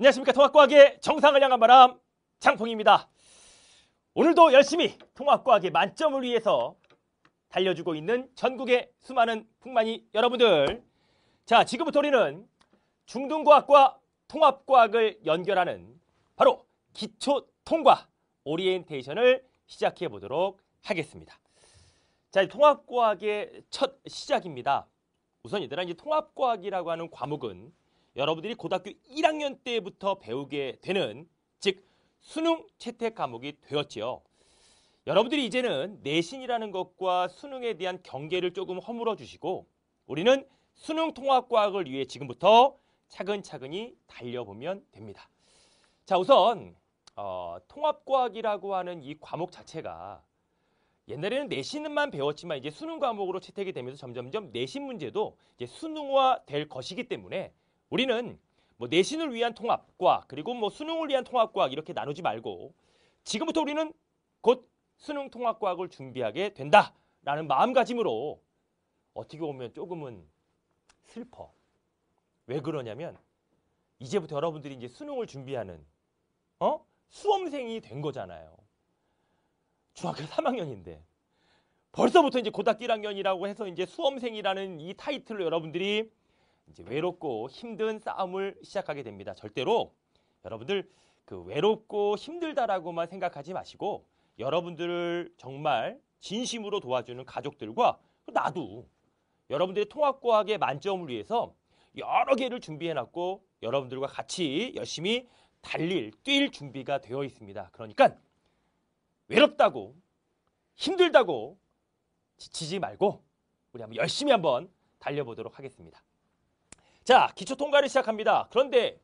안녕하십니까 통합과학의 정상을 향한 바람 장풍입니다. 오늘도 열심히 통합과학의 만점을 위해서 달려주고 있는 전국의 수많은 풍만이 여러분들 자 지금부터 우리는 중등과학과 통합과학을 연결하는 바로 기초 통과 오리엔테이션을 시작해 보도록 하겠습니다. 자, 통합과학의 첫 시작입니다. 우선 얘들아 이제 통합과학이라고 하는 과목은 여러분들이 고등학교 1학년 때부터 배우게 되는 즉 수능 채택 과목이 되었지요. 여러분들이 이제는 내신이라는 것과 수능에 대한 경계를 조금 허물어 주시고 우리는 수능 통합과학을 위해 지금부터 차근차근히 달려보면 됩니다. 자 우선 어, 통합과학이라고 하는 이 과목 자체가 옛날에는 내신만 배웠지만 이제 수능 과목으로 채택이 되면서 점점점 내신 문제도 이제 수능화 될 것이기 때문에 우리는 뭐 내신을 위한 통합과 그리고 뭐 수능을 위한 통합과 이렇게 나누지 말고 지금부터 우리는 곧 수능 통합과학을 준비하게 된다라는 마음가짐으로 어떻게 보면 조금은 슬퍼. 왜 그러냐면 이제부터 여러분들이 이제 수능을 준비하는 어? 수험생이 된 거잖아요. 중학교 3학년인데 벌써부터 이제 고등학교 1학년이라고 해서 이제 수험생이라는 이 타이틀로 여러분들이 이제 외롭고 힘든 싸움을 시작하게 됩니다. 절대로 여러분들 그 외롭고 힘들다라고만 생각하지 마시고 여러분들을 정말 진심으로 도와주는 가족들과 나도 여러분들의 통합과학의 만점을 위해서 여러 개를 준비해놨고 여러분들과 같이 열심히 달릴, 뛸 준비가 되어 있습니다. 그러니까 외롭다고 힘들다고 지치지 말고 우리 한번 열심히 한번 달려보도록 하겠습니다. 자, 기초 통과를 시작합니다. 그런데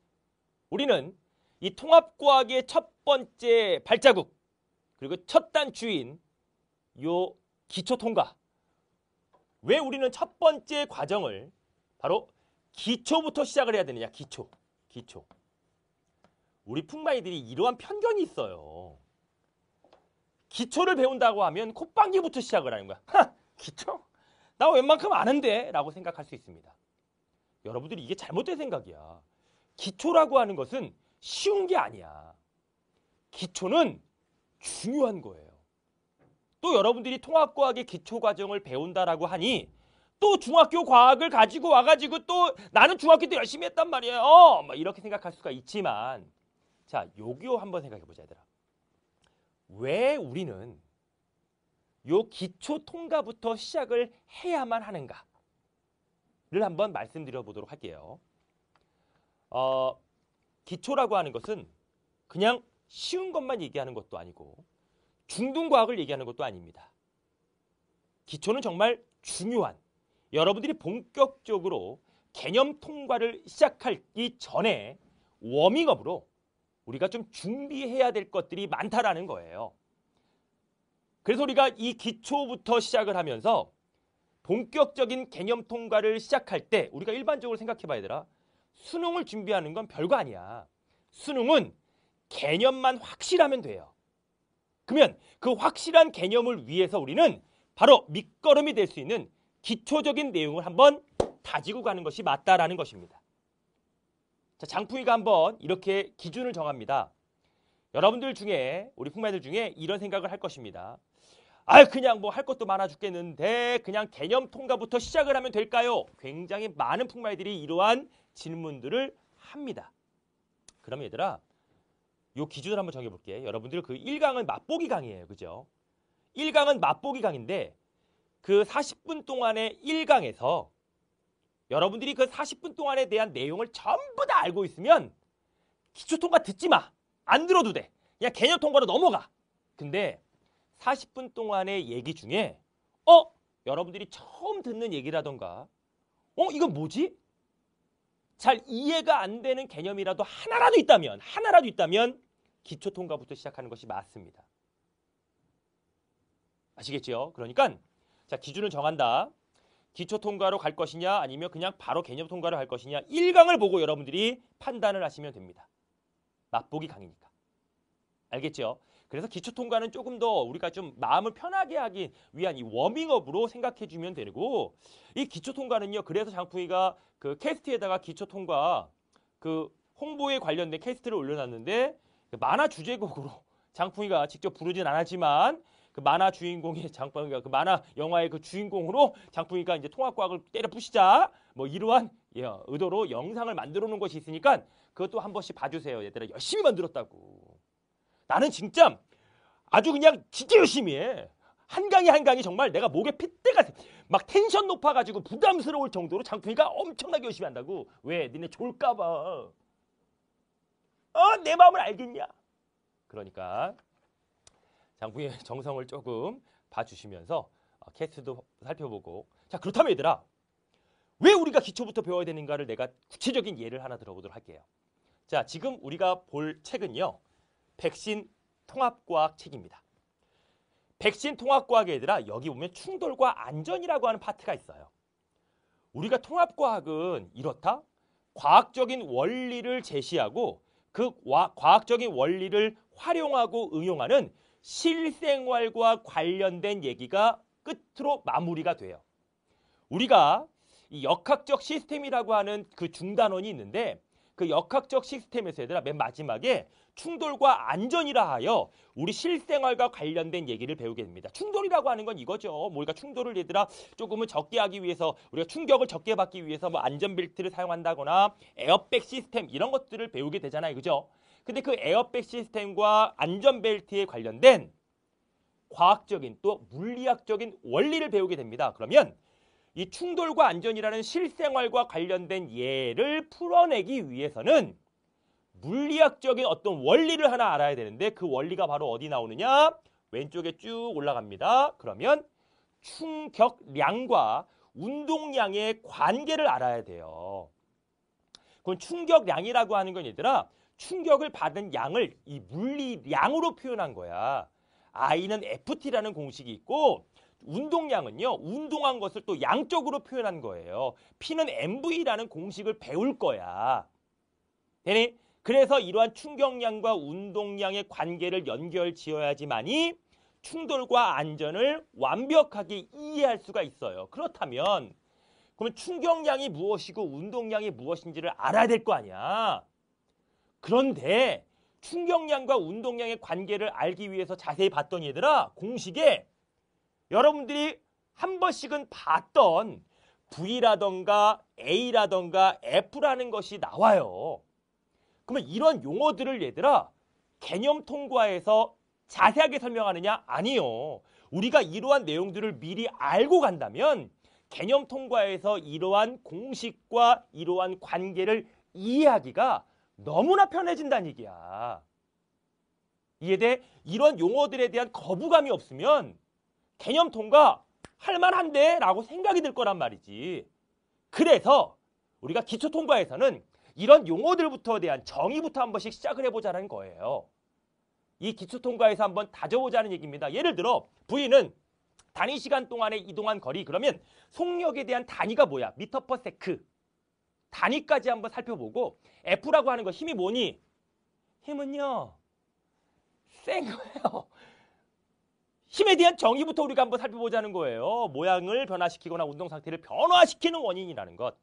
우리는 이 통합과학의 첫 번째 발자국 그리고 첫 단추인 요 기초 통과 왜 우리는 첫 번째 과정을 바로 기초부터 시작을 해야 되느냐 기초 기초 우리 풍마이들이 이러한 편견이 있어요 기초를 배운다고 하면 콧방귀부터 시작을 하는 거야 하, 기초? 나 웬만큼 아는데 라고 생각할 수 있습니다 여러분들이 이게 잘못된 생각이야. 기초라고 하는 것은 쉬운 게 아니야. 기초는 중요한 거예요. 또 여러분들이 통합과학의 기초 과정을 배운다라고 하니 또 중학교 과학을 가지고 와가지고 또 나는 중학교 때 열심히 했단 말이에요. 어, 막 이렇게 생각할 수가 있지만 자 요기요 한번 생각해보자 얘들아. 왜 우리는 요 기초 통과부터 시작을 해야만 하는가? 를 한번 말씀드려 보도록 할게요. 어, 기초라고 하는 것은 그냥 쉬운 것만 얘기하는 것도 아니고 중등과학을 얘기하는 것도 아닙니다. 기초는 정말 중요한 여러분들이 본격적으로 개념 통과를 시작하기 전에 워밍업으로 우리가 좀 준비해야 될 것들이 많다라는 거예요. 그래서 우리가 이 기초부터 시작을 하면서 본격적인 개념 통과를 시작할 때 우리가 일반적으로 생각해 봐야 되라. 수능을 준비하는 건 별거 아니야. 수능은 개념만 확실하면 돼요. 그러면 그 확실한 개념을 위해서 우리는 바로 밑거름이 될 수 있는 기초적인 내용을 한번 다지고 가는 것이 맞다라는 것입니다. 자, 장풍이가 한번 이렇게 기준을 정합니다. 여러분들 중에 우리 풍매들 중에 이런 생각을 할 것입니다. 아 그냥 뭐 할 것도 많아 죽겠는데 그냥 개념 통과부터 시작을 하면 될까요? 굉장히 많은 풍말들이 이러한 질문들을 합니다. 그럼 얘들아 요 기준을 한번 정해볼게. 여러분들 그 1강은 맛보기 강이에요. 그죠? 1강은 맛보기 강인데 그 40분 동안의 1강에서 여러분들이 그 40분 동안에 대한 내용을 전부 다 알고 있으면 기초 통과 듣지 마. 안 들어도 돼. 그냥 개념 통과로 넘어가. 근데 40분 동안의 얘기 중에 어? 여러분들이 처음 듣는 얘기라던가 어? 이건 뭐지? 잘 이해가 안 되는 개념이라도 하나라도 있다면 하나라도 있다면 기초 통과부터 시작하는 것이 맞습니다. 아시겠죠 그러니까 자 기준을 정한다. 기초 통과로 갈 것이냐 아니면 그냥 바로 개념 통과로 갈 것이냐 1강을 보고 여러분들이 판단을 하시면 됩니다. 맛보기 강의니까. 알겠죠? 그래서 기초 통과는 조금 더 우리가 좀 마음을 편하게 하기 위한 이 워밍업으로 생각해 주면 되고 이 기초 통과는요. 그래서 장풍이가 그 캐스트에다가 기초 통과 그 홍보에 관련된 캐스트를 올려놨는데 그 만화 주제곡으로 장풍이가 직접 부르진 않았지만 그 만화 주인공의 장풍이가 그 만화 영화의 그 주인공으로 장풍이가 이제 통합과학을 때려 부시자 뭐 이러한 예, 의도로 영상을 만들어 놓은 것이 있으니까 그것도 한 번씩 봐주세요 얘들아 열심히 만들었다고 나는 진짜 아주 그냥 진짜 열심히 해. 한강이 한강이 정말 내가 목에 핏대가 막 텐션 높아가지고 부담스러울 정도로 장풍이가 엄청나게 열심히 한다고 왜 니네 졸까봐 어, 내 마음을 알겠냐 그러니까 장풍의 정성을 조금 봐주시면서 어, 캐스트도 살펴보고 자 그렇다면 얘들아 왜 우리가 기초부터 배워야 되는가를 내가 구체적인 예를 하나 들어보도록 할게요 자 지금 우리가 볼 책은요 백신 통합과학 책입니다. 백신 통합과학 얘들아 여기 보면 충돌과 안전이라고 하는 파트가 있어요. 우리가 통합과학은 이렇다. 과학적인 원리를 제시하고 그 과학적인 원리를 활용하고 응용하는 실생활과 관련된 얘기가 끝으로 마무리가 돼요. 우리가 이 역학적 시스템이라고 하는 그 중단원이 있는데 그 역학적 시스템에서 얘들아 맨 마지막에 충돌과 안전이라 하여 우리 실생활과 관련된 얘기를 배우게 됩니다. 충돌이라고 하는 건 이거죠. 뭐 우리가 충돌을 얘들아 조금은 적게 하기 위해서 우리가 충격을 적게 받기 위해서 뭐 안전벨트를 사용한다거나 에어백 시스템 이런 것들을 배우게 되잖아요. 그죠? 근데 그 에어백 시스템과 안전벨트에 관련된 과학적인 또 물리학적인 원리를 배우게 됩니다. 그러면 이 충돌과 안전이라는 실생활과 관련된 예를 풀어내기 위해서는 물리학적인 어떤 원리를 하나 알아야 되는데 그 원리가 바로 어디 나오느냐? 왼쪽에 쭉 올라갑니다. 그러면 충격량과 운동량의 관계를 알아야 돼요. 그건 충격량이라고 하는 건 얘들아 충격을 받은 양을 이 물리량으로 표현한 거야. I는 FT라는 공식이 있고 운동량은요. 운동한 것을 또 양적으로 표현한 거예요. P는 MV라는 공식을 배울 거야. 되니? 그래서 이러한 충격량과 운동량의 관계를 연결 지어야지만이 충돌과 안전을 완벽하게 이해할 수가 있어요. 그렇다면 그러 충격량이 무엇이고 운동량이 무엇인지를 알아야 될 거 아니야. 그런데 충격량과 운동량의 관계를 알기 위해서 자세히 봤던니 얘들아 공식에 여러분들이 한 번씩은 봤던 V라던가 A라던가 F라는 것이 나와요. 그러면 이런 용어들을 얘들아 개념 통과에서 자세하게 설명하느냐? 아니요. 우리가 이러한 내용들을 미리 알고 간다면 개념 통과에서 이러한 공식과 이러한 관계를 이해하기가 너무나 편해진다는 얘기야. 이에대 해 이런 용어들에 대한 거부감이 없으면 개념 통과 할만한데 라고 생각이 들 거란 말이지. 그래서 우리가 기초 통과에서는 이런 용어들부터 대한 정의부터 한 번씩 시작을 해보자는 거예요. 이 기초통과에서 한번 다져보자는 얘기입니다. 예를 들어 부인은 단위 시간 동안에 이동한 거리 그러면 속력에 대한 단위가 뭐야? 미터 퍼 세크 단위까지 한번 살펴보고 F라고 하는 거 힘이 뭐니? 힘은요. 센 거예요. 힘에 대한 정의부터 우리가 한번 살펴보자는 거예요. 모양을 변화시키거나 운동 상태를 변화시키는 원인이라는 것.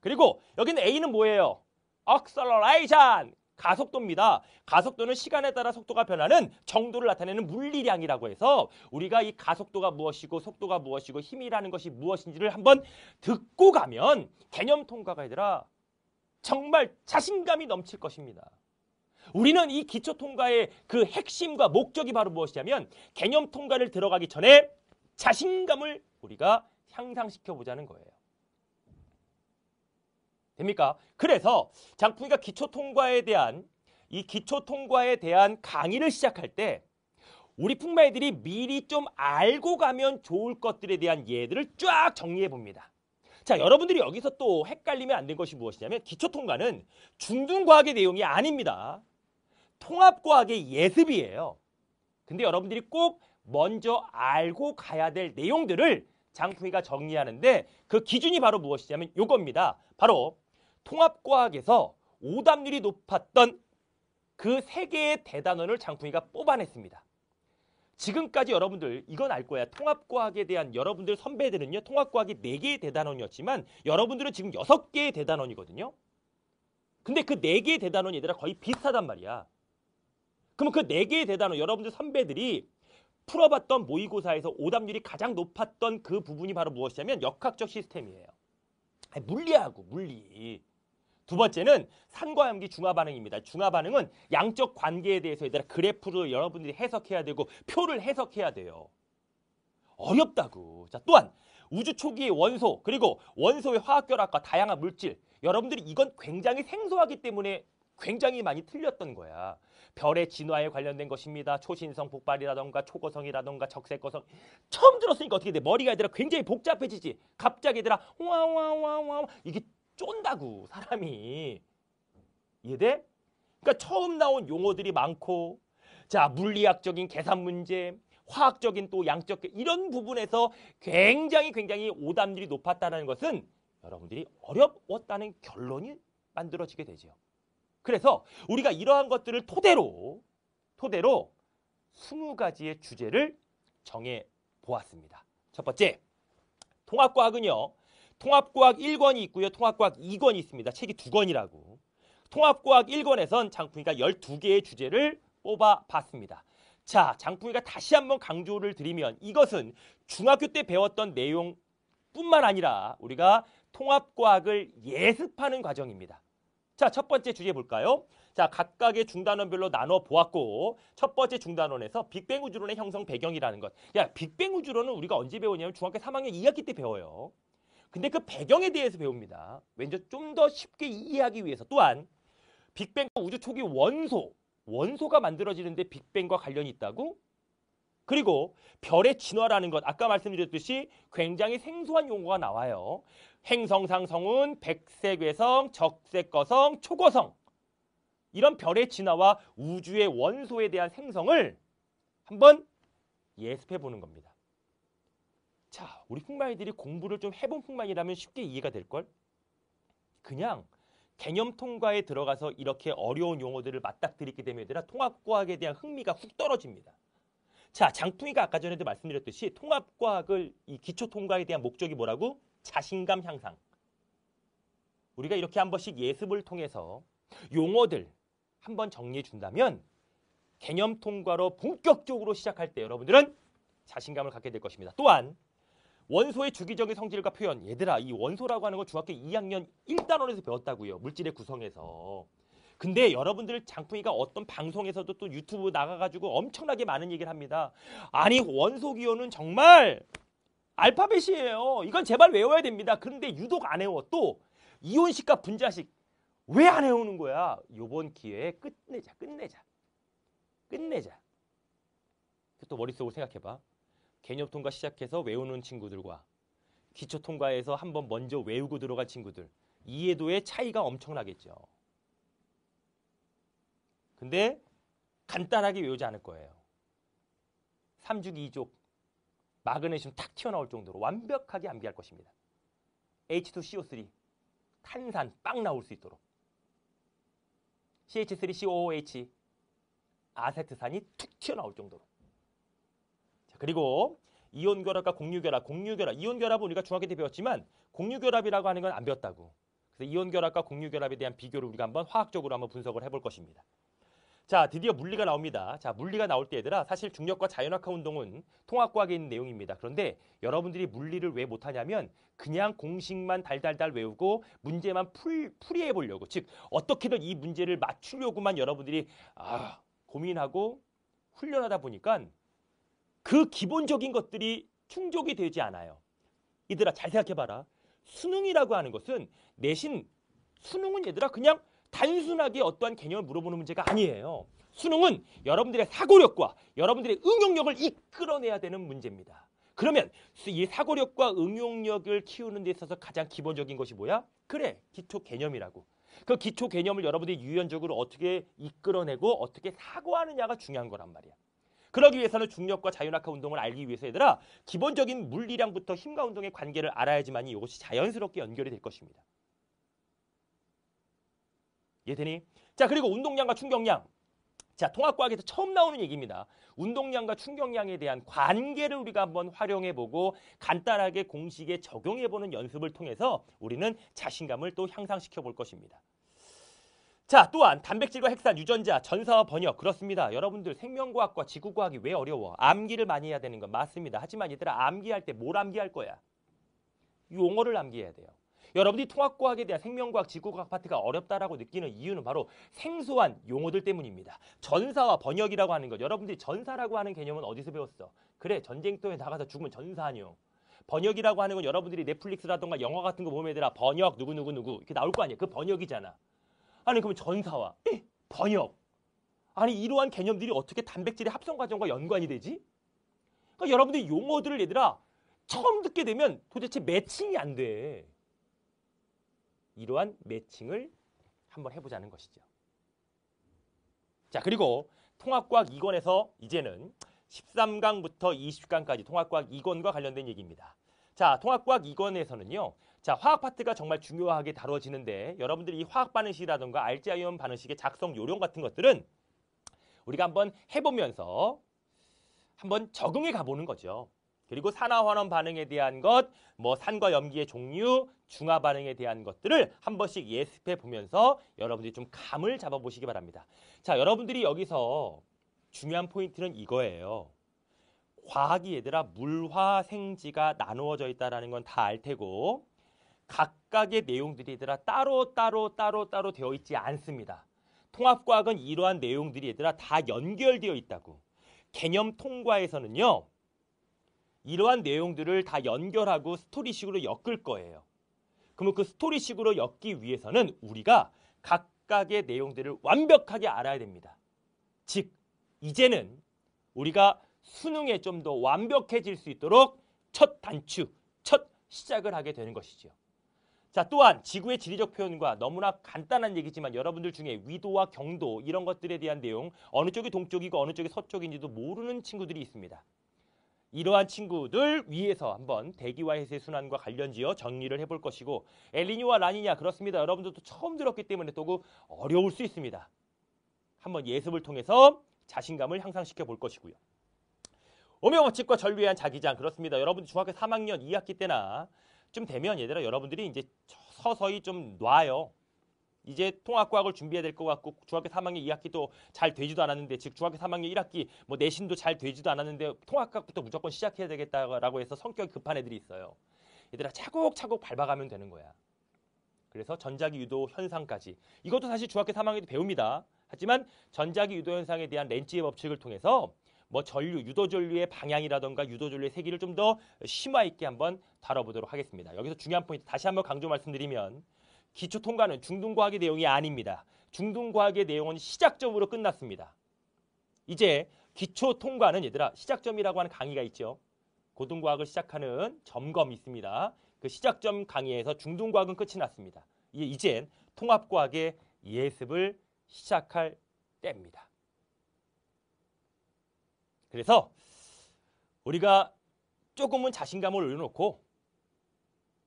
그리고 여기는 A는 뭐예요? acceleration 가속도입니다. 가속도는 시간에 따라 속도가 변하는 정도를 나타내는 물리량이라고 해서 우리가 이 가속도가 무엇이고 속도가 무엇이고 힘이라는 것이 무엇인지를 한번 듣고 가면 개념 통과가 얘들라 정말 자신감이 넘칠 것입니다. 우리는 이 기초 통과의 그 핵심과 목적이 바로 무엇이냐면 개념 통과를 들어가기 전에 자신감을 우리가 향상시켜 보자는 거예요. 됩니까? 그래서 장풍이가 기초 통과에 대한 이 기초 통과에 대한 강의를 시작할 때 우리 풍마애들이 미리 좀 알고 가면 좋을 것들에 대한 예들을 쫙 정리해 봅니다. 자, 여러분들이 여기서 또 헷갈리면 안된 것이 무엇이냐면 기초 통과는 중등 과학의 내용이 아닙니다. 통합 과학의 예습이에요. 근데 여러분들이 꼭 먼저 알고 가야 될 내용들을 장풍이가 정리하는데 그 기준이 바로 무엇이냐면 요겁니다. 바로 통합과학에서 오답률이 높았던 그 세 개의 대단원을 장풍이가 뽑아냈습니다. 지금까지 여러분들 이건 알 거야. 통합과학에 대한 여러분들 선배들은요. 통합과학이 네개의 대단원이었지만 여러분들은 지금 여섯 개의 대단원이거든요. 근데 그 네개의 대단원 얘들아 거의 비슷하단 말이야. 그럼 그 네개의 대단원 여러분들 선배들이 풀어봤던 모의고사에서 오답률이 가장 높았던 그 부분이 바로 무엇이냐면 역학적 시스템이에요. 아니, 물리하고 물리. 두 번째는 산과 염기 중화 반응입니다. 중화 반응은 양적 관계에 대해서 얘들아 그래프로 여러분들이 해석해야 되고 표를 해석해야 돼요. 어렵다고. 자, 또한 우주 초기의 원소 그리고 원소의 화학 결합과 다양한 물질 여러분들이 이건 굉장히 생소하기 때문에 굉장히 많이 틀렸던 거야. 별의 진화에 관련된 것입니다. 초신성 폭발이라던가 초고성이라던가 적색고성 처음 들었으니까 어떻게 돼? 머리가 얘들아 굉장히 복잡해지지. 갑자기 얘들아 와와와와 이게 쫀다고 사람이 이해돼? 그러니까 처음 나온 용어들이 많고 자 물리학적인 계산 문제 화학적인 또 양적 이런 부분에서 굉장히 굉장히 오답률이 높았다는 것은 여러분들이 어렵웠다는 결론이 만들어지게 되죠. 그래서 우리가 이러한 것들을 토대로 토대로 20가지의 주제를 정해 보았습니다. 첫 번째, 통합과학은요. 통합과학 1권이 있고요. 통합과학 2권이 있습니다. 책이 두 권이라고. 통합과학 1권에선 장풍이가 12개의 주제를 뽑아봤습니다. 자, 장풍이가 다시 한번 강조를 드리면 이것은 중학교 때 배웠던 내용뿐만 아니라 우리가 통합과학을 예습하는 과정입니다. 자, 첫 번째 주제 볼까요? 자, 각각의 중단원별로 나눠 보았고 첫 번째 중단원에서 빅뱅 우주론의 형성 배경이라는 것. 야, 빅뱅 우주론은 우리가 언제 배우냐면 중학교 3학년 2학기 때 배워요. 근데 그 배경에 대해서 배웁니다. 왠지 좀 더 쉽게 이해하기 위해서 또한 빅뱅과 우주 초기 원소, 원소가 만들어지는데 빅뱅과 관련이 있다고? 그리고 별의 진화라는 것 아까 말씀드렸듯이 굉장히 생소한 용어가 나와요. 행성상성은 백색외성, 적색거성, 초거성 이런 별의 진화와 우주의 원소에 대한 생성을 한번 예습해 보는 겁니다. 자, 우리 흑마이들이 공부를 좀 해본 흑마이라면 쉽게 이해가 될걸? 그냥 개념 통과에 들어가서 이렇게 어려운 용어들을 맞닥뜨리게 되면 얘들아 통합과학에 대한 흥미가 훅 떨어집니다. 자, 장풍이가 아까 전에도 말씀드렸듯이 통합과학을 이 기초 통과에 대한 목적이 뭐라고? 자신감 향상. 우리가 이렇게 한 번씩 예습을 통해서 용어들 한번 정리해 준다면 개념 통과로 본격적으로 시작할 때 여러분들은 자신감을 갖게 될 것입니다. 또한 원소의 주기적인 성질과 표현. 얘들아, 이 원소라고 하는 거 중학교 2학년 1단원에서 배웠다고요. 물질의 구성에서. 근데 여러분들 장풍이가 어떤 방송에서도 또 유튜브 나가가지고 엄청나게 많은 얘기를 합니다. 아니, 원소 기호는 정말 알파벳이에요. 이건 제발 외워야 됩니다. 그런데 유독 안 외워. 또 이온식과 분자식 왜 안 외우는 거야? 요번 기회에 끝내자, 끝내자, 끝내자. 또 머릿속으로 생각해봐. 개념 통과 시작해서 외우는 친구들과 기초 통과에서 한번 먼저 외우고 들어간 친구들 이해도의 차이가 엄청나겠죠. 근데 간단하게 외우지 않을 거예요. 3 j u 2족 마그네슘 탁 튀어나올 정도로 완벽하게 암기할 것입니다. H2CO3 탄산 빵 나올 수 있도록 CH3COOH 아세트산이 툭 튀어나올 정도로 자, 그리고 이온결합과 공유결합, 공유결합, 이온결합은 우리가 중학교 때 배웠지만 공유결합이라고 하는 건 안 배웠다고. 그래서 이온결합과 공유결합에 대한 비교를 우리가 한번 화학적으로 한번 분석을 해볼 것입니다. 자, 드디어 물리가 나옵니다. 자, 물리가 나올 때 얘들아 사실 중력과 자연학화 운동은 통합과학에 있는 내용입니다. 그런데 여러분들이 물리를 왜 못하냐면 그냥 공식만 달달달 외우고 문제만 풀, 풀이해 보려고. 즉, 어떻게든 이 문제를 맞추려고만 여러분들이 아, 고민하고 훈련하다 보니까 그 기본적인 것들이 충족이 되지 않아요. 이들아잘 생각해봐라. 수능이라고 하는 것은 내신 수능은 얘들아 그냥 단순하게 어떠한 개념을 물어보는 문제가 아니에요. 수능은 여러분들의 사고력과 여러분들의 응용력을 이끌어내야 되는 문제입니다. 그러면 이 사고력과 응용력을 키우는 데 있어서 가장 기본적인 것이 뭐야? 그래, 기초 개념이라고. 그 기초 개념을 여러분들이 유연적으로 어떻게 이끌어내고 어떻게 사고하느냐가 중요한 거란 말이야. 그러기 위해서는 중력과 자유낙하 운동을 알기 위해서 얘들아 기본적인 물리량부터 힘과 운동의 관계를 알아야지만 이것이 자연스럽게 연결이 될 것입니다. 이해되니? 자 그리고 운동량과 충격량 자 통합과학에서 처음 나오는 얘기입니다. 운동량과 충격량에 대한 관계를 우리가 한번 활용해보고 간단하게 공식에 적용해보는 연습을 통해서 우리는 자신감을 또 향상시켜 볼 것입니다. 자, 또한 단백질과 핵산, 유전자, 전사와 번역 그렇습니다. 여러분들 생명과학과 지구과학이 왜 어려워? 암기를 많이 해야 되는 건 맞습니다. 하지만 얘들아 암기할 때 뭘 암기할 거야? 용어를 암기해야 돼요. 여러분들이 통합과학에 대한 생명과학, 지구과학 파트가 어렵다라고 느끼는 이유는 바로 생소한 용어들 때문입니다. 전사와 번역이라고 하는 것. 여러분들이 전사라고 하는 개념은 어디서 배웠어? 그래, 전쟁터에 나가서 죽으면 전사 아니요. 번역이라고 하는 건 여러분들이 넷플릭스라던가 영화 같은 거 보면 얘들아 번역 누구누구누구 이렇게 나올 거 아니야. 그 번역이잖아. 아니 그럼 전사와 번역 아니 이러한 개념들이 어떻게 단백질의 합성 과정과 연관이 되지? 그러니까 여러분들이 용어들을 얘들아 처음 듣게 되면 도대체 매칭이 안 돼. 이러한 매칭을 한번 해보자는 것이죠. 자 그리고 통합과학 2권에서 이제는 13강부터 20강까지 통합과학 2권과 관련된 얘기입니다. 자, 통합과학 2권에서는요 자, 화학 파트가 정말 중요하게 다뤄지는데 여러분들이 이 화학 반응식이라든가 알제아이온 반응식의 작성 요령 같은 것들은 우리가 한번 해보면서 한번 적응해 가보는 거죠. 그리고 산화환원 반응에 대한 것, 뭐 산과 염기의 종류, 중화 반응에 대한 것들을 한 번씩 예습해 보면서 여러분들이 좀 감을 잡아보시기 바랍니다. 자, 여러분들이 여기서 중요한 포인트는 이거예요. 과학이 얘들아 물화 생지가 나누어져 있다라는 건 다 알 테고 각각의 내용들이 얘들아 따로 따로 따로 따로 되어 있지 않습니다. 통합과학은 이러한 내용들이 얘들아 다 연결되어 있다고. 개념 통과에서는요. 이러한 내용들을 다 연결하고 스토리식으로 엮을 거예요. 그러면 그 스토리식으로 엮기 위해서는 우리가 각각의 내용들을 완벽하게 알아야 됩니다. 즉 이제는 우리가 수능에 좀 더 완벽해질 수 있도록 첫 단추, 첫 시작을 하게 되는 것이죠 자, 또한 지구의 지리적 표현과 너무나 간단한 얘기지만 여러분들 중에 위도와 경도 이런 것들에 대한 내용 어느 쪽이 동쪽이고 어느 쪽이 서쪽인지도 모르는 친구들이 있습니다. 이러한 친구들 위에서 한번 대기와 해수의 순환과 관련지어 정리를 해볼 것이고 엘리뇨와 라니냐 그렇습니다. 여러분들도 처음 들었기 때문에 또그 어려울 수 있습니다. 한번 예습을 통해서 자신감을 향상시켜 볼 것이고요. 오명원칙과 전류한 자기장 그렇습니다. 여러분들 중학교 3학년 2학기 때나 좀 되면 얘들아 여러분들이 이제 서서히 좀 놔요. 이제 통합과학을 준비해야 될 것 같고 중학교 3학년 2학기도 잘 되지도 않았는데 즉 중학교 3학년 1학기 뭐 내신도 잘 되지도 않았는데 통합과학부터 무조건 시작해야 되겠다라고 해서 성격이 급한 애들이 있어요. 얘들아 차곡차곡 밟아가면 되는 거야. 그래서 전자기 유도 현상까지 이것도 사실 중학교 3학년때 배웁니다. 하지만 전자기 유도 현상에 대한 렌치의 법칙을 통해서 뭐 전류, 유도 전류의 방향이라던가 유도 전류의 세기를 좀 더 심화 있게 한번 다뤄보도록 하겠습니다. 여기서 중요한 포인트 다시 한번 강조 말씀드리면 기초 통과는 중등과학의 내용이 아닙니다. 중등과학의 내용은 시작점으로 끝났습니다. 이제 기초 통과는 얘들아 시작점이라고 하는 강의가 있죠. 고등과학을 시작하는 점검이 있습니다. 그 시작점 강의에서 중등과학은 끝이 났습니다. 이젠 통합과학의 예습을 시작할 때입니다. 그래서 우리가 조금은 자신감을 올려놓고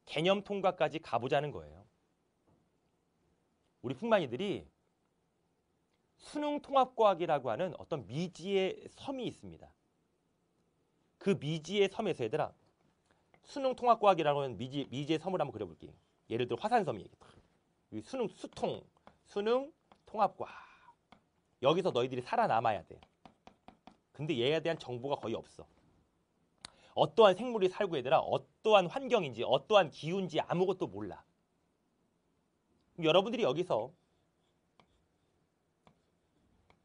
개념 통과까지 가보자는 거예요. 우리 풍만이들이 수능 통합과학이라고 하는 어떤 미지의 섬이 있습니다. 그 미지의 섬에서 얘들아 수능 통합과학이라고 하는 미지, 미지의 섬을 한번 그려볼게요. 예를 들어 화산섬이 수능 수통 수능 통합과학 여기서 너희들이 살아남아야 돼. 요 근데 얘에 대한 정보가 거의 없어. 어떠한 생물이 살고 얘들아 어떠한 환경인지 어떠한 기운인지 아무것도 몰라. 여러분들이 여기서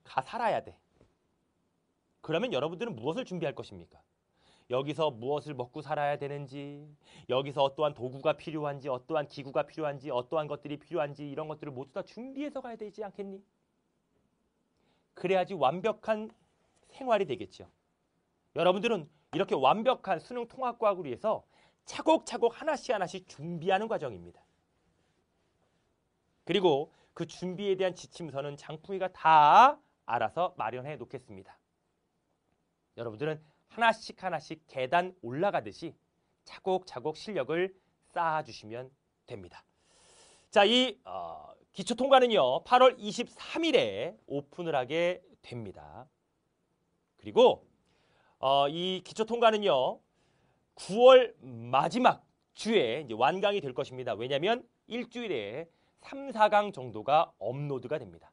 가 살아야 돼. 그러면 여러분들은 무엇을 준비할 것입니까? 여기서 무엇을 먹고 살아야 되는지, 여기서 어떠한 도구가 필요한지, 어떠한 기구가 필요한지, 어떠한 것들이 필요한지 이런 것들을 모두 다 준비해서 가야 되지 않겠니? 그래야지 완벽한 생활이 되겠죠. 여러분들은 이렇게 완벽한 수능 통합 과학을 위해서 차곡차곡 하나씩 하나씩 준비하는 과정입니다. 그리고 그 준비에 대한 지침서는 장풍이가 다 알아서 마련해 놓겠습니다. 여러분들은 하나씩 하나씩 계단 올라가듯이 차곡차곡 실력을 쌓아주시면 됩니다. 자, 이 어, 기초 통과는요, 8월 23일에 오픈을 하게 됩니다. 그리고 어, 이 기초 통과는요. 9월 마지막 주에 이제 완강이 될 것입니다. 왜냐하면 일주일에 3, 4강 정도가 업로드가 됩니다.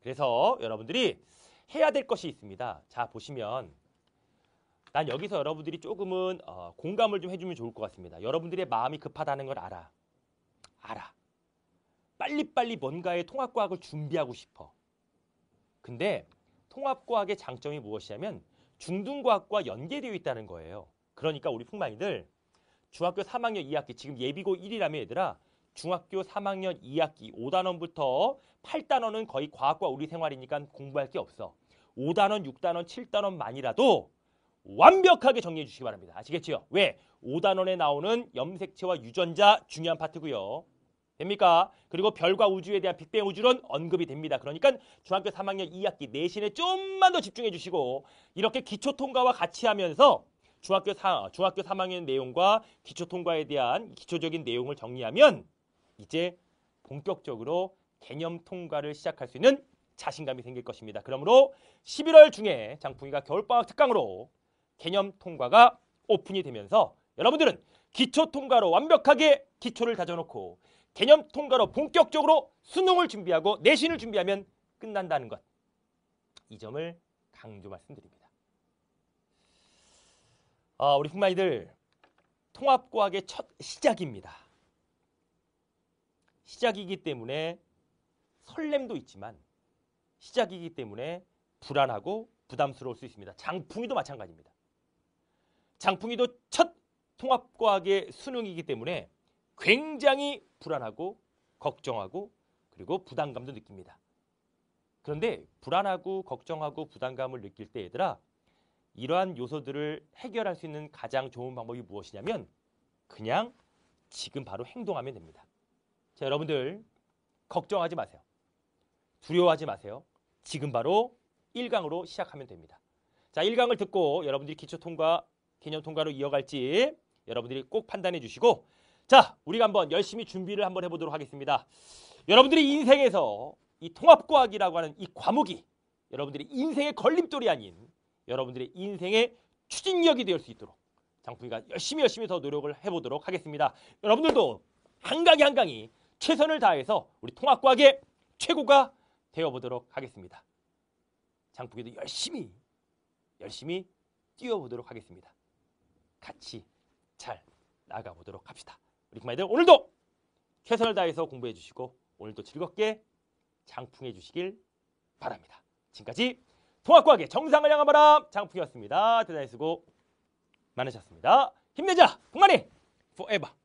그래서 여러분들이 해야 될 것이 있습니다. 자 보시면 난 여기서 여러분들이 조금은 어, 공감을 좀 해주면 좋을 것 같습니다. 여러분들의 마음이 급하다는 걸 알아. 알아. 빨리빨리 뭔가의 통합과학을 준비하고 싶어. 근데 통합과학의 장점이 무엇이냐면 중등과학과 연계되어 있다는 거예요. 그러니까 우리 풍만이들 중학교 3학년 2학기 지금 예비고 1이라면 얘들아 중학교 3학년 2학기 5단원부터 8단원은 거의 과학과 우리 생활이니까 공부할 게 없어. 5단원, 6단원, 7단원만이라도 완벽하게 정리해 주시기 바랍니다. 아시겠죠 왜? 5단원에 나오는 염색체와 유전자 중요한 파트고요. 됩니까? 그리고 별과 우주에 대한 빅뱅 우주론 언급이 됩니다. 그러니까 중학교 3학년 2학기 내신에 좀만 더 집중해 주시고 이렇게 기초 통과와 같이 하면서 중학교 사, 중학교 3학년 내용과 기초 통과에 대한 기초적인 내용을 정리하면 이제 본격적으로 개념 통과를 시작할 수 있는 자신감이 생길 것입니다. 그러므로 11월 중에 장풍이가 겨울방학 특강으로 개념 통과가 오픈이 되면서 여러분들은 기초 통과로 완벽하게 기초를 다져놓고 개념 통과로 본격적으로 수능을 준비하고 내신을 준비하면 끝난다는 것. 이 점을 강조 말씀드립니다. 아, 우리 흑마이들 통합과학의 첫 시작입니다. 시작이기 때문에 설렘도 있지만 시작이기 때문에 불안하고 부담스러울 수 있습니다. 장풍이도 마찬가지입니다. 장풍이도 첫 통합과학의 수능이기 때문에 굉장히 불안하고 걱정하고 그리고 부담감도 느낍니다. 그런데 불안하고 걱정하고 부담감을 느낄 때 얘들아 이러한 요소들을 해결할 수 있는 가장 좋은 방법이 무엇이냐면 그냥 지금 바로 행동하면 됩니다. 자, 여러분들 걱정하지 마세요. 두려워하지 마세요. 지금 바로 1강으로 시작하면 됩니다. 자, 1강을 듣고 여러분들이 기초 통과, 개념 통과로 이어갈지 여러분들이 꼭 판단해 주시고 자, 우리가 한번 열심히 준비를 한번 해보도록 하겠습니다. 여러분들이 인생에서 이 통합과학이라고 하는 이 과목이 여러분들이 인생의 걸림돌이 아닌 여러분들의 인생의 추진력이 될 수 있도록 장풍이가 열심히 열심히 더 노력을 해보도록 하겠습니다. 여러분들도 한강이 한강이 최선을 다해서 우리 통합과학의 최고가 되어보도록 하겠습니다. 장풍이도 열심히 열심히 뛰어보도록 하겠습니다. 같이 잘 나가보도록 합시다. 우리 금마이들 오늘도 최선을 다해서 공부해 주시고 오늘도 즐겁게 장풍해 주시길 바랍니다. 지금까지 통합과학의 정상을 향한 바람 장풍이었습니다. 대단히 수고 많으셨습니다. 힘내자! 동만이! 포에버!